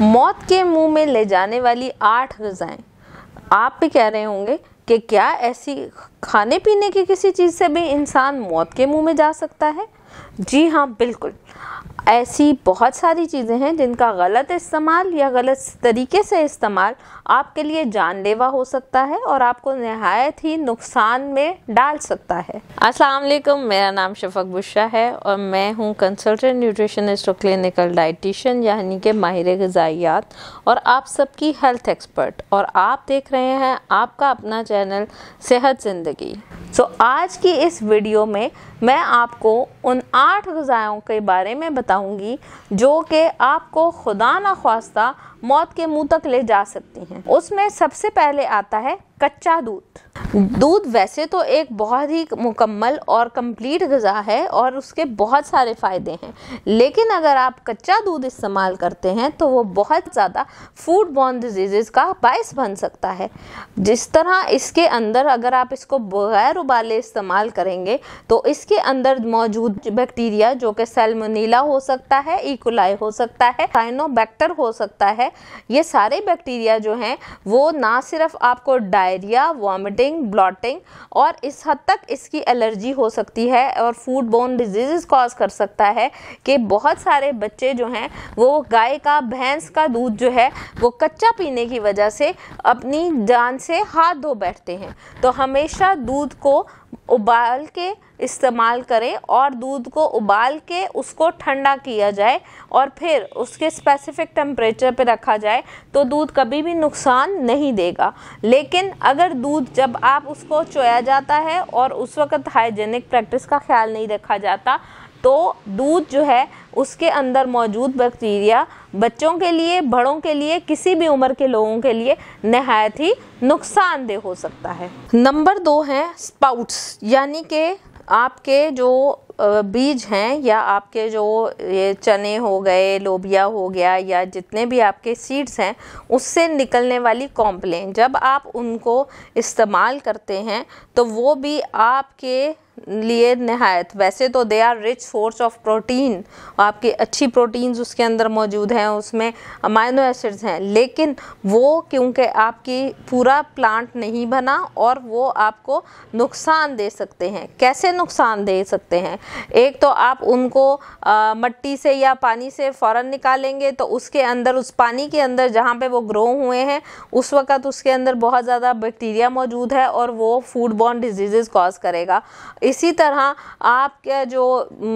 मौत के मुंह में ले जाने वाली आठ गज़ाएं आप भी कह रहे होंगे कि क्या ऐसी खाने पीने की किसी चीज़ से भी इंसान मौत के मुंह में जा सकता है जी हाँ बिल्कुल ऐसी बहुत सारी चीज़ें हैं जिनका गलत इस्तेमाल या गलत तरीके से इस्तेमाल आपके लिए जानलेवा हो सकता है और आपको नहायत ही नुकसान में डाल सकता है अस्सलाम वालेकुम मेरा नाम शफक बुशरा है और मैं हूँ कंसल्टेंट न्यूट्रिशनिस्ट और क्लिनिकल डाइटिशियन यानी कि माहिर गजाइयात और आप सबकी हेल्थ एक्सपर्ट और आप देख रहे हैं आपका अपना चैनल सेहत ज़िंदगी सो आज की इस वीडियो में मैं आपको उन आठ गज़ाओं के बारे में बताऊँ चाहूँगी जो कि आपको खुदा ना खास्ता मौत के मुंह तक ले जा सकती हैं उसमें सबसे पहले आता है कच्चा दूध दूध वैसे तो एक बहुत ही मुकम्मल और कंप्लीट गज़ा है और उसके बहुत सारे फ़ायदे हैं लेकिन अगर आप कच्चा दूध इस्तेमाल करते हैं तो वो बहुत ज़्यादा फूड बॉर्न डिजीज़ का बायस बन सकता है जिस तरह इसके अंदर अगर आप इसको बगैर उबाले इस्तेमाल करेंगे तो इसके अंदर मौजूद बैक्टीरिया जो कि सेलमोनीला हो सकता है इकोलाई e. हो सकता है साइनोबैक्टर हो सकता है है ये सारे बैक्टीरिया जो हैं वो ना सिर्फ आपको डायरिया वॉमिटिंग ब्लॉटिंग और इस हद तक इसकी एलर्जी हो सकती है और फूड बोन डिजीज़ कॉज कर सकता है कि बहुत सारे बच्चे जो हैं वो गाय का भैंस का दूध जो है वो कच्चा पीने की वजह से अपनी जान से हाथ धो बैठते हैं तो हमेशा दूध को उबाल के इस्तेमाल करें और दूध को उबाल के उसको ठंडा किया जाए और फिर उसके स्पेसिफिक टेम्परेचर पर रखा जाए तो दूध कभी भी नुकसान नहीं देगा लेकिन अगर दूध जब आप उसको चोया जाता है और उस वक्त हाइजेनिक प्रैक्टिस का ख्याल नहीं रखा जाता तो दूध जो है उसके अंदर मौजूद बैक्टीरिया बच्चों के लिए बड़ों के लिए किसी भी उम्र के लोगों के लिए नहायत ही नुकसानदेह हो सकता है नंबर दो है स्पाउट्स यानी कि आपके जो बीज हैं या आपके जो ये चने हो गए लोबिया हो गया या जितने भी आपके सीड्स हैं उससे निकलने वाली कॉम्प्लेन जब आप उनको इस्तेमाल करते हैं तो वो भी आपके लिए नहायत वैसे तो they are rich source of protein आपके अच्छी प्रोटीन्स उसके अंदर मौजूद हैं उसमें अमाइनो एसिड्स हैं लेकिन वो क्योंकि आपकी पूरा प्लांट नहीं बना और वो आपको नुकसान दे सकते हैं कैसे नुकसान दे सकते हैं एक तो आप उनको आ, मट्टी से या पानी से फ़ौर निकालेंगे तो उसके अंदर उस पानी के अंदर जहाँ पर वो ग्रो हुए हैं उस वक्त उसके अंदर बहुत ज़्यादा बैक्टीरिया मौजूद है और वो फूड बॉर्न डिजीज़ कॉज करेगा इसी तरह आप क्या जो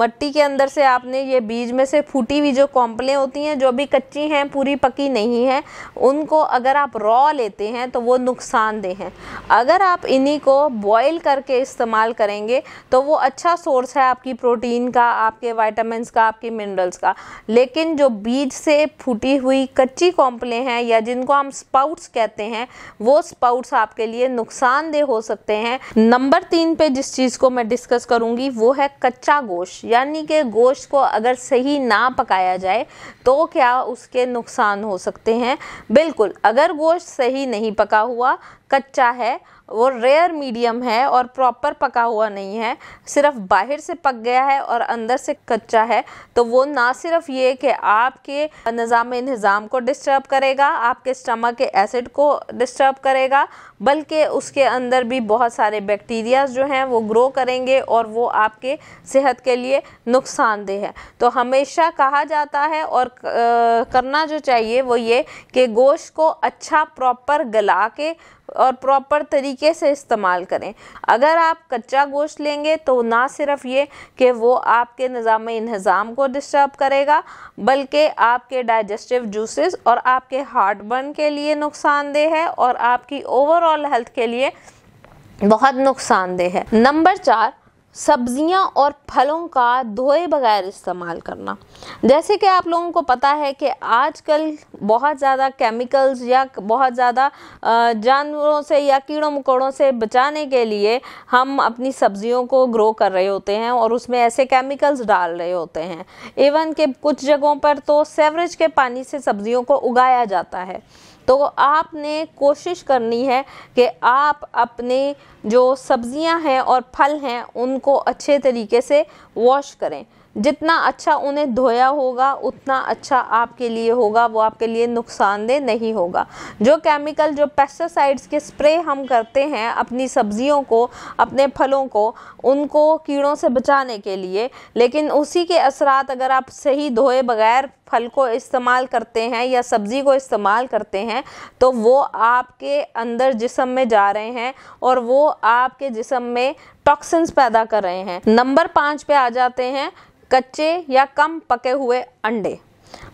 मट्टी के अंदर से आपने ये बीज में से फूटी हुई जो कॉम्पलें होती हैं जो भी कच्ची हैं पूरी पकी नहीं है उनको अगर आप रॉ लेते हैं तो वो नुकसानदेह हैं अगर आप इन्हीं को बॉयल करके इस्तेमाल करेंगे तो वो अच्छा सोर्स है आपकी प्रोटीन का आपके वाइटामिन का आपके मिनरल्स का लेकिन जो बीज से फूटी हुई कच्ची कॉम्पलें हैं या जिनको हम स्पाउट्स कहते हैं वो स्पाउट्स आपके लिए नुकसानदेह हो सकते हैं नंबर तीन पे जिस चीज़ को मैं डिस्कस करूंगी वो है कच्चा गोश्त यानी कि गोश्त को अगर सही ना पकाया जाए तो क्या उसके नुकसान हो सकते हैं बिल्कुल अगर गोश्त सही नहीं पका हुआ कच्चा है वो रेयर मीडियम है और प्रॉपर पका हुआ नहीं है सिर्फ बाहर से पक गया है और अंदर से कच्चा है तो वो ना सिर्फ ये कि आपके निज़ाम निज़ाम को डिस्टर्ब करेगा आपके स्टमक के एसिड को डिस्टर्ब करेगा बल्कि उसके अंदर भी बहुत सारे बैक्टीरियाज जो हैं वो ग्रो करेंगे और वो आपके सेहत के लिए नुकसानदेह है तो हमेशा कहा जाता है और करना जो चाहिए वो ये कि गोश्त को अच्छा प्रॉपर गला के और प्रॉपर तरीके से इस्तेमाल करें अगर आप कच्चा गोश्त लेंगे तो ना सिर्फ ये कि वो आपके निज़ाम इन्हज़ाम को डिस्टर्ब करेगा बल्कि आपके डाइजेस्टिव जूसेस और आपके हार्ट बर्न के लिए नुकसानदेह है और आपकी ओवरऑल हेल्थ के लिए बहुत नुकसानदेह है नंबर चार सब्जियां और फलों का धोए बगैर इस्तेमाल करना जैसे कि आप लोगों को पता है कि आजकल बहुत ज़्यादा केमिकल्स या बहुत ज़्यादा जानवरों से या कीड़ों मकोड़ों से बचाने के लिए हम अपनी सब्जियों को ग्रो कर रहे होते हैं और उसमें ऐसे केमिकल्स डाल रहे होते हैं इवन के कुछ जगहों पर तो सेवरेज के पानी से सब्जियों को उगाया जाता है तो आपने कोशिश करनी है कि आप अपने जो सब्ज़ियां हैं और फल हैं उनको अच्छे तरीके से वॉश करें जितना अच्छा उन्हें धोया होगा उतना अच्छा आपके लिए होगा वो आपके लिए नुकसानदेह नहीं होगा जो केमिकल जो पेस्टिसाइड्स के स्प्रे हम करते हैं अपनी सब्जियों को अपने फलों को उनको कीड़ों से बचाने के लिए लेकिन उसी के असरात अगर आप सही धोए बगैर फल को इस्तेमाल करते हैं या सब्ज़ी को इस्तेमाल करते हैं तो वो आपके अंदर जिसम में जा रहे हैं और वो आपके जिसम में टॉक्सिन्स पैदा कर रहे हैं नंबर पांच पे आ जाते हैं कच्चे या कम पके हुए अंडे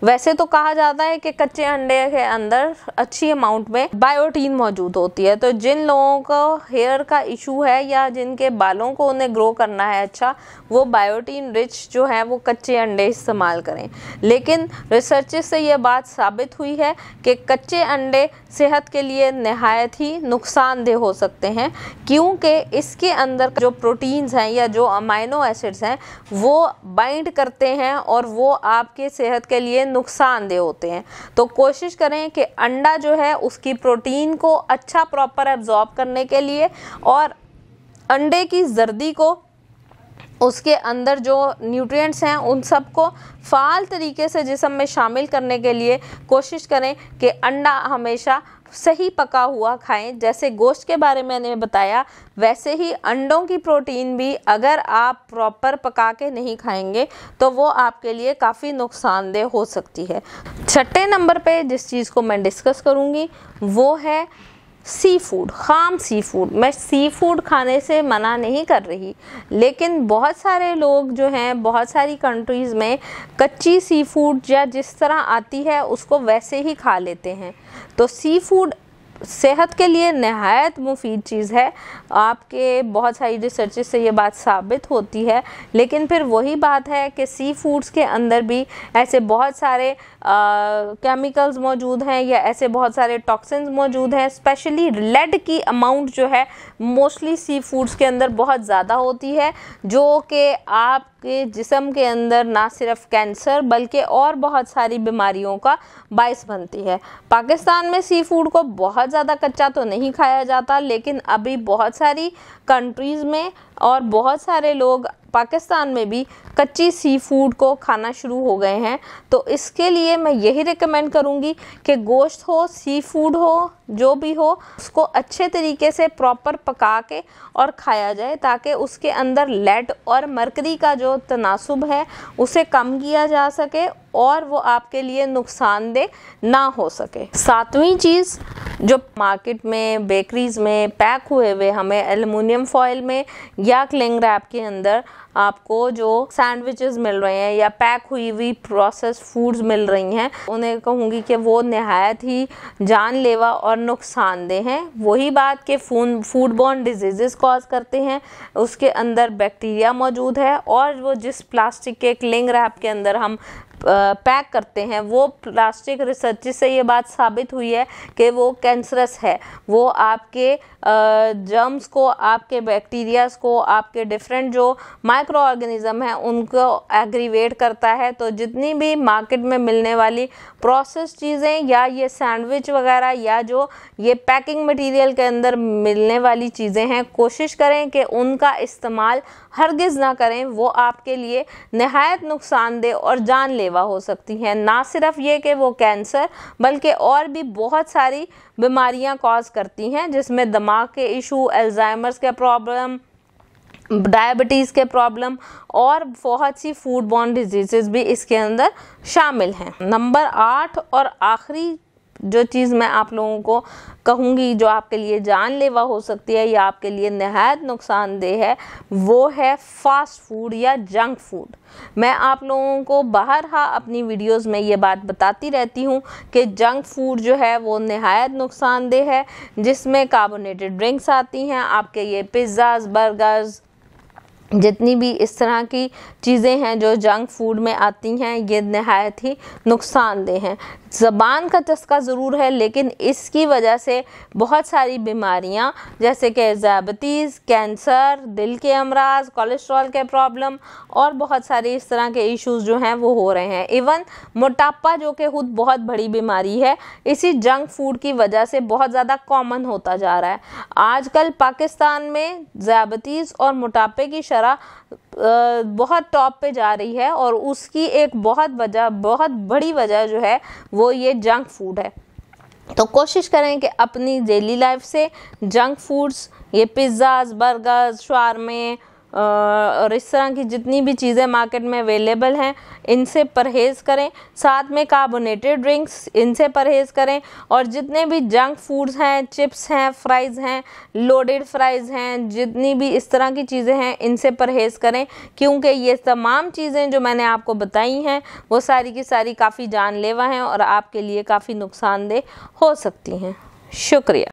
वैसे तो कहा जाता है कि कच्चे अंडे के अंदर अच्छी अमाउंट में बायोटीन मौजूद होती है तो जिन लोगों को हेयर का इशू है या जिनके बालों को उन्हें ग्रो करना है अच्छा वो बायोटीन रिच जो है वो कच्चे अंडे इस्तेमाल करें लेकिन रिसर्च से ये बात साबित हुई है कि कच्चे अंडे सेहत के लिए नहायत ही नुकसानदेह हो सकते हैं क्योंकि इसके अंदर जो प्रोटीन्स हैं या जो अमाइनो एसिड्स हैं वो बाइंड करते हैं और वो आपके सेहत के लिए नुकसानदेह होते हैं तो कोशिश करें कि अंडा जो है उसकी प्रोटीन को अच्छा प्रॉपर एब्जॉर्ब करने के लिए और अंडे की जर्दी को उसके अंदर जो न्यूट्रिएंट्स हैं उन सबको फाल तरीके से जिसम में शामिल करने के लिए कोशिश करें कि अंडा हमेशा सही पका हुआ खाएं जैसे गोश्त के बारे में मैंने बताया वैसे ही अंडों की प्रोटीन भी अगर आप प्रॉपर पका के नहीं खाएंगे तो वो आपके लिए काफ़ी नुकसानदेह हो सकती है छठे नंबर पे जिस चीज़ को मैं डिस्कस करूँगी वो है सी फूड खाम सी फूड मैं सी फूड खाने से मना नहीं कर रही लेकिन बहुत सारे लोग जो हैं बहुत सारी कंट्रीज़ में कच्ची सी फूड या जिस तरह आती है उसको वैसे ही खा लेते हैं तो सी फूड सेहत के लिए नहायत मुफीद चीज़ है आपके बहुत सारी रिसर्च से ये बात साबित होती है लेकिन फिर वही बात है कि सी फूड्स के अंदर भी ऐसे बहुत सारे केमिकल्स मौजूद हैं या ऐसे बहुत सारे टॉक्सिन्स मौजूद हैं स्पेशली लेड की अमाउंट जो है मोस्टली सी फूड्स के अंदर बहुत ज़्यादा होती है जो कि आप के जिसम के अंदर ना सिर्फ कैंसर बल्कि और बहुत सारी बीमारियों का बायस बनती है पाकिस्तान में सी फूड को बहुत ज़्यादा कच्चा तो नहीं खाया जाता लेकिन अभी बहुत सारी कंट्रीज़ में और बहुत सारे लोग पाकिस्तान में भी कच्ची सी फूड को खाना शुरू हो गए हैं तो इसके लिए मैं यही रिकमेंड करूँगी कि गोश्त हो सी फूड हो जो भी हो उसको अच्छे तरीके से प्रॉपर पका के और खाया जाए ताकि उसके अंदर लेड और मरकरी का जो तनासब है उसे कम किया जा सके और वो आपके लिए नुकसानदेह ना हो सके सातवीं चीज़ जो मार्केट में बेकरीज़ में पैक हुए हुए हमें एलुमिनियम फॉयल में या क्लिंग रैप के अंदर आपको जो सैंडविचेस मिल रहे हैं या पैक हुई हुई प्रोसेस फूड्स मिल रही हैं उन्हें कहूँगी कि वो नहायत ही जानलेवा और नुकसानदेह हैं वही बात के फून फूड बॉर्न डिजीज़ कॉज करते हैं उसके अंदर बैक्टीरिया मौजूद है और वो जिस प्लास्टिक के क्लिंग रैप के अंदर हम पैक करते हैं वो प्लास्टिक रिसर्च से ये बात साबित हुई है कि वो कैंसरस है वो आपके जर्म्स को आपके बैक्टीरियाज को आपके डिफरेंट जो माइक्रो ऑर्गेनिज़म है उनको एग्रीवेट करता है तो जितनी भी मार्केट में मिलने वाली प्रोसेस चीज़ें या ये सैंडविच वगैरह या जो ये पैकिंग मटेरियल के अंदर मिलने वाली चीज़ें हैं कोशिश करें कि उनका इस्तेमाल हरगिज़ ना करें वो आपके लिए नहायत नुकसानदेह और ले सेवा हो सकती है ना सिर्फ ये कि वो कैंसर बल्कि और भी बहुत सारी बीमारियां कॉज करती हैं जिसमें दिमाग के इशू एल्ज़ाइमर्स के प्रॉब्लम डायबिटीज़ के प्रॉब्लम और बहुत सी फूड बॉर्न डिजीज़ भी इसके अंदर शामिल हैं नंबर आठ और आखिरी जो चीज़ मैं आप लोगों को कहूँगी जो आपके लिए जानलेवा हो सकती है या आपके लिए नहायत नुकसानदेह है वो है फास्ट फूड या जंक फूड मैं आप लोगों को बाहर हा अपनी वीडियोस में ये बात बताती रहती हूँ कि जंक फूड जो है वो नहायत नुकसानदेह है जिसमें कार्बोनेटेड ड्रिंक्स आती हैं आपके ये पिज़्ज़ाज बर्गर्स जितनी भी इस तरह की चीज़ें हैं जो जंक फूड में आती हैं ये नहायत ही नुकसानदेह हैं ज़बान का चस्का ज़रूर है लेकिन इसकी वजह से बहुत सारी बीमारियां जैसे कि ज़ाबतीज़ कैंसर दिल के अमराज कोलेस्ट्रॉल के प्रॉब्लम और बहुत सारे इस तरह के इश्यूज़ जो हैं वो हो रहे हैं इवन मोटापा जो कि खुद बहुत बड़ी बीमारी है इसी जंक फूड की वजह से बहुत ज़्यादा कॉमन होता जा रहा है आजकल पाकिस्तान में ज़ाबतीज़ और मोटापे की शरह तरह बहुत टॉप पे जा रही है और उसकी एक बहुत वजह बहुत बड़ी वजह जो है वो ये जंक फूड है तो कोशिश करें कि अपनी डेली लाइफ से जंक फूड्स ये पिज़्ज़ाज बर्गर्स शारमे और इस तरह की जितनी भी चीज़ें मार्केट में अवेलेबल हैं इनसे परहेज़ करें साथ में कार्बोनेटेड ड्रिंक्स इनसे परहेज़ करें और जितने भी जंक फूड्स हैं चिप्स हैं फ्राइज़ हैं लोडेड फ्राइज़ हैं जितनी भी इस तरह की चीज़ें हैं इनसे परहेज़ करें क्योंकि ये तमाम चीज़ें जो मैंने आपको बताई हैं वो सारी की सारी काफ़ी जानलेवा हैं और आपके लिए काफ़ी नुकसानदेह हो सकती हैं शुक्रिया